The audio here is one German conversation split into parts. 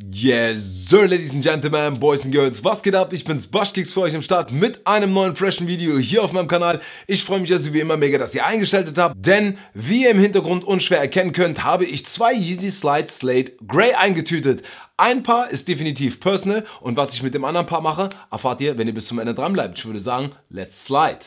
Yes, sir, ladies and gentlemen, boys and girls, was geht ab? Ich bin's, Boschkicks für euch im Start mit einem neuen freshen Video hier auf meinem Kanal. Ich freue mich also wie immer mega, dass ihr eingeschaltet habt, denn wie ihr im Hintergrund unschwer erkennen könnt, habe ich zwei Yeezy Slide Slate Grey eingetütet. Ein Paar ist definitiv personal und was ich mit dem anderen Paar mache, erfahrt ihr, wenn ihr bis zum Ende dran bleibt. Ich würde sagen, let's slide.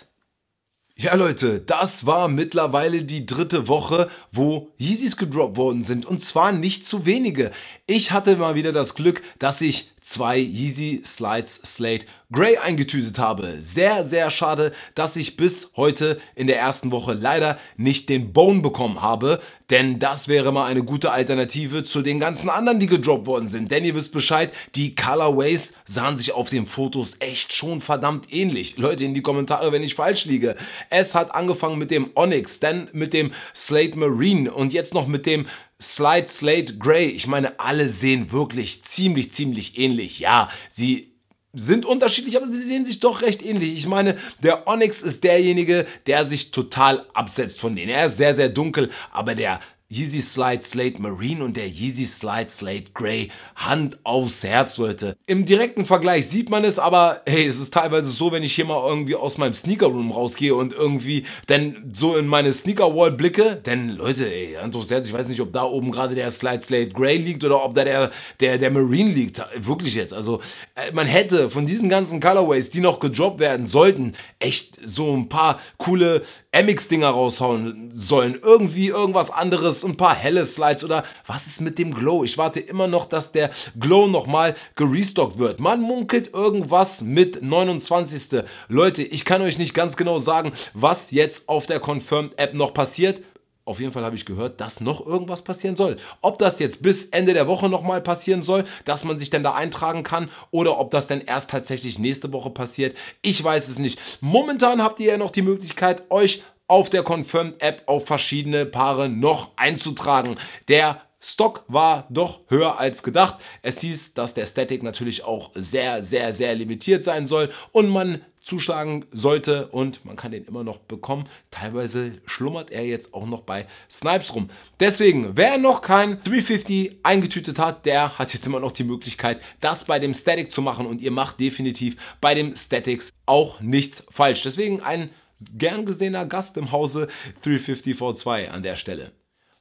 Ja Leute, das war mittlerweile die dritte Woche, wo Yeezys gedroppt worden sind und zwar nicht zu wenige. Ich hatte mal wieder das Glück, dass ich zwei Yeezy Slides Slate Grey eingetütet habe. Sehr, sehr schade, dass ich bis heute in der ersten Woche leider nicht den Bone bekommen habe, denn das wäre mal eine gute Alternative zu den ganzen anderen, die gedroppt worden sind. Denn ihr wisst Bescheid, die Colorways sahen sich auf den Fotos echt schon verdammt ähnlich. Leute, in die Kommentare, wenn ich falsch liege. Es hat angefangen mit dem Onyx, dann mit dem Slate Marine und jetzt noch mit dem Slide Slate Grey, ich meine, alle sehen wirklich ziemlich, ziemlich ähnlich. Ja, sie sind unterschiedlich, aber sie sehen sich doch recht ähnlich. Ich meine, der Onyx ist derjenige, der sich total absetzt von denen. Er ist sehr, sehr dunkel, aber der Yeezy Slide Slate Marine und der Yeezy Slide Slate Grey. Hand aufs Herz, Leute. Im direkten Vergleich sieht man es, aber hey, es ist teilweise so, wenn ich hier mal irgendwie aus meinem Sneaker Room rausgehe und irgendwie dann so in meine Sneaker Wall blicke, denn Leute, ey, Hand aufs Herz, ich weiß nicht, ob da oben gerade der Slide Slate Grey liegt oder ob da der, der, der Marine liegt. Wirklich jetzt. Also, äh, man hätte von diesen ganzen Colorways, die noch gedroppt werden sollten, echt so ein paar coole MX-Dinger raushauen sollen. Irgendwie irgendwas anderes, ein paar helle Slides oder was ist mit dem Glow? Ich warte immer noch, dass der Glow nochmal gerestockt wird. Man munkelt irgendwas mit 29. Leute, ich kann euch nicht ganz genau sagen, was jetzt auf der Confirmed App noch passiert auf jeden Fall habe ich gehört, dass noch irgendwas passieren soll. Ob das jetzt bis Ende der Woche nochmal passieren soll, dass man sich denn da eintragen kann oder ob das denn erst tatsächlich nächste Woche passiert, ich weiß es nicht. Momentan habt ihr ja noch die Möglichkeit, euch auf der Confirmed App auf verschiedene Paare noch einzutragen. Der Stock war doch höher als gedacht. Es hieß, dass der Static natürlich auch sehr, sehr, sehr limitiert sein soll und man zuschlagen sollte und man kann den immer noch bekommen. Teilweise schlummert er jetzt auch noch bei Snipes rum. Deswegen, wer noch kein 350 eingetütet hat, der hat jetzt immer noch die Möglichkeit, das bei dem Static zu machen und ihr macht definitiv bei dem Statics auch nichts falsch. Deswegen ein gern gesehener Gast im Hause 350 V2 an der Stelle.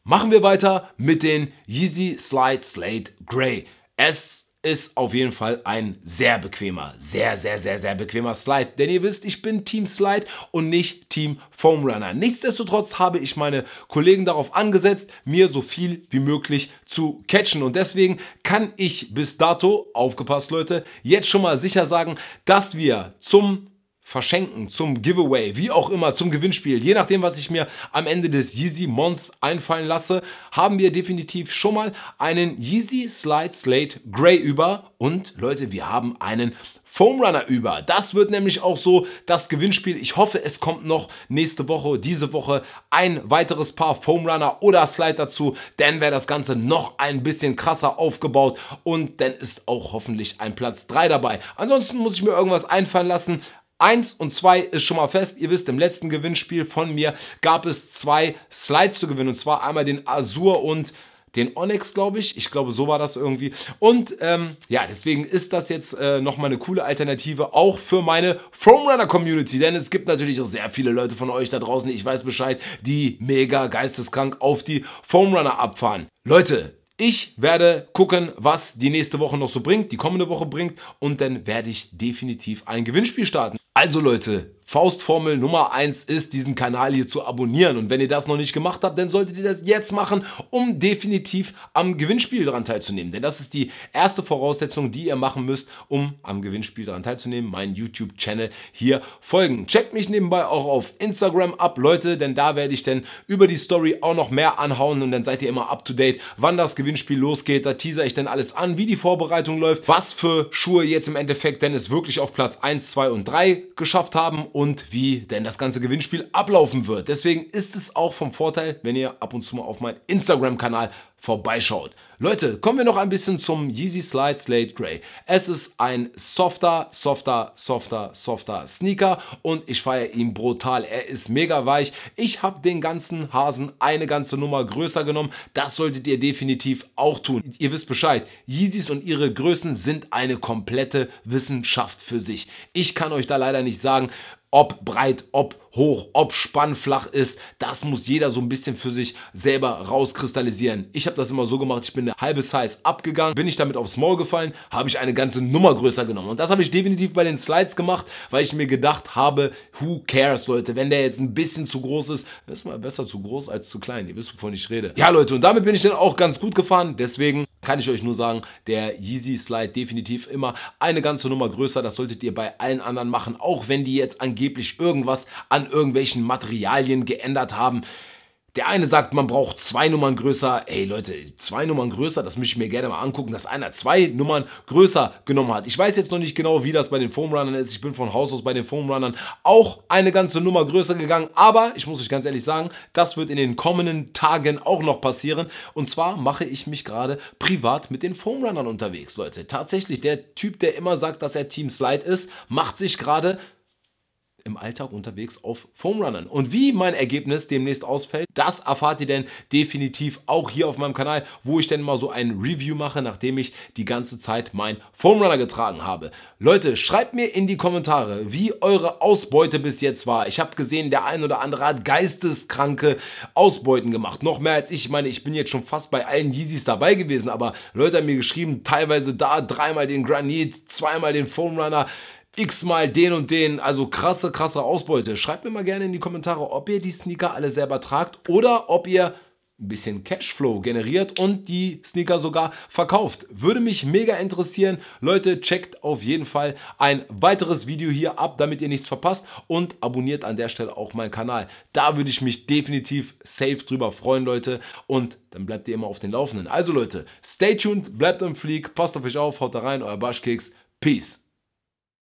Machen wir weiter mit den Yeezy Slide Slate Grey. Es ist auf jeden Fall ein sehr bequemer, sehr, sehr, sehr, sehr bequemer Slide. Denn ihr wisst, ich bin Team Slide und nicht Team Foam Runner. Nichtsdestotrotz habe ich meine Kollegen darauf angesetzt, mir so viel wie möglich zu catchen. Und deswegen kann ich bis dato, aufgepasst Leute, jetzt schon mal sicher sagen, dass wir zum verschenken, zum Giveaway, wie auch immer, zum Gewinnspiel, je nachdem, was ich mir am Ende des Yeezy Month einfallen lasse, haben wir definitiv schon mal einen Yeezy Slide Slate Grey über und Leute, wir haben einen Foam Runner über. Das wird nämlich auch so das Gewinnspiel. Ich hoffe, es kommt noch nächste Woche, diese Woche ein weiteres Paar Foam Runner oder Slide dazu. Dann wäre das Ganze noch ein bisschen krasser aufgebaut und dann ist auch hoffentlich ein Platz 3 dabei. Ansonsten muss ich mir irgendwas einfallen lassen. Eins und zwei ist schon mal fest. Ihr wisst, im letzten Gewinnspiel von mir gab es zwei Slides zu gewinnen. Und zwar einmal den Azur und den Onyx, glaube ich. Ich glaube, so war das irgendwie. Und ähm, ja, deswegen ist das jetzt äh, nochmal eine coole Alternative, auch für meine Foamrunner Community. Denn es gibt natürlich auch sehr viele Leute von euch da draußen, ich weiß Bescheid, die mega geisteskrank auf die Foamrunner abfahren. Leute, ich werde gucken, was die nächste Woche noch so bringt, die kommende Woche bringt und dann werde ich definitiv ein Gewinnspiel starten. Also Leute, Faustformel Nummer 1 ist, diesen Kanal hier zu abonnieren. Und wenn ihr das noch nicht gemacht habt, dann solltet ihr das jetzt machen, um definitiv am Gewinnspiel daran teilzunehmen. Denn das ist die erste Voraussetzung, die ihr machen müsst, um am Gewinnspiel daran teilzunehmen. Meinen YouTube-Channel hier folgen. Checkt mich nebenbei auch auf Instagram ab, Leute, denn da werde ich dann über die Story auch noch mehr anhauen und dann seid ihr immer up to date, wann das Gewinnspiel losgeht. Da teaser ich dann alles an, wie die Vorbereitung läuft, was für Schuhe jetzt im Endeffekt denn es wirklich auf Platz 1, 2 und 3 geschafft haben und wie denn das ganze Gewinnspiel ablaufen wird. Deswegen ist es auch vom Vorteil, wenn ihr ab und zu mal auf meinen Instagram-Kanal vorbeischaut. Leute, kommen wir noch ein bisschen zum Yeezy Slide Slate Grey. Es ist ein softer, softer, softer, softer Sneaker und ich feiere ihn brutal. Er ist mega weich. Ich habe den ganzen Hasen eine ganze Nummer größer genommen. Das solltet ihr definitiv auch tun. Ihr wisst Bescheid, Yeezys und ihre Größen sind eine komplette Wissenschaft für sich. Ich kann euch da leider nicht sagen, ob breit, ob hoch, ob spannflach ist, das muss jeder so ein bisschen für sich selber rauskristallisieren. Ich habe das immer so gemacht, ich bin eine halbe Size abgegangen, bin ich damit aufs Maul gefallen, habe ich eine ganze Nummer größer genommen. Und das habe ich definitiv bei den Slides gemacht, weil ich mir gedacht habe, who cares, Leute, wenn der jetzt ein bisschen zu groß ist, ist mal besser zu groß als zu klein. Ihr wisst, wovon ich rede. Ja, Leute, und damit bin ich dann auch ganz gut gefahren. Deswegen kann ich euch nur sagen, der Yeezy Slide definitiv immer eine ganze Nummer größer. Das solltet ihr bei allen anderen machen, auch wenn die jetzt angeblich irgendwas an an irgendwelchen Materialien geändert haben. Der eine sagt, man braucht zwei Nummern größer. Hey Leute, zwei Nummern größer, das möchte ich mir gerne mal angucken, dass einer zwei Nummern größer genommen hat. Ich weiß jetzt noch nicht genau, wie das bei den Foamrunnern ist. Ich bin von Haus aus bei den Foamrunnern auch eine ganze Nummer größer gegangen. Aber ich muss euch ganz ehrlich sagen, das wird in den kommenden Tagen auch noch passieren. Und zwar mache ich mich gerade privat mit den Foamrunnern unterwegs, Leute. Tatsächlich, der Typ, der immer sagt, dass er Team Slide ist, macht sich gerade im Alltag unterwegs auf Foamrunnern. Und wie mein Ergebnis demnächst ausfällt, das erfahrt ihr denn definitiv auch hier auf meinem Kanal, wo ich denn mal so ein Review mache, nachdem ich die ganze Zeit mein Foamrunner getragen habe. Leute, schreibt mir in die Kommentare, wie eure Ausbeute bis jetzt war. Ich habe gesehen, der ein oder andere hat geisteskranke Ausbeuten gemacht. Noch mehr als ich. Ich meine, ich bin jetzt schon fast bei allen Yeezys dabei gewesen, aber Leute haben mir geschrieben, teilweise da dreimal den Granit, zweimal den Foamrunner, x-mal den und den, also krasse, krasse Ausbeute. Schreibt mir mal gerne in die Kommentare, ob ihr die Sneaker alle selber tragt oder ob ihr ein bisschen Cashflow generiert und die Sneaker sogar verkauft. Würde mich mega interessieren. Leute, checkt auf jeden Fall ein weiteres Video hier ab, damit ihr nichts verpasst und abonniert an der Stelle auch meinen Kanal. Da würde ich mich definitiv safe drüber freuen, Leute. Und dann bleibt ihr immer auf den Laufenden. Also Leute, stay tuned, bleibt im Flieg, passt auf euch auf, haut da rein, euer Baschkeks. Peace.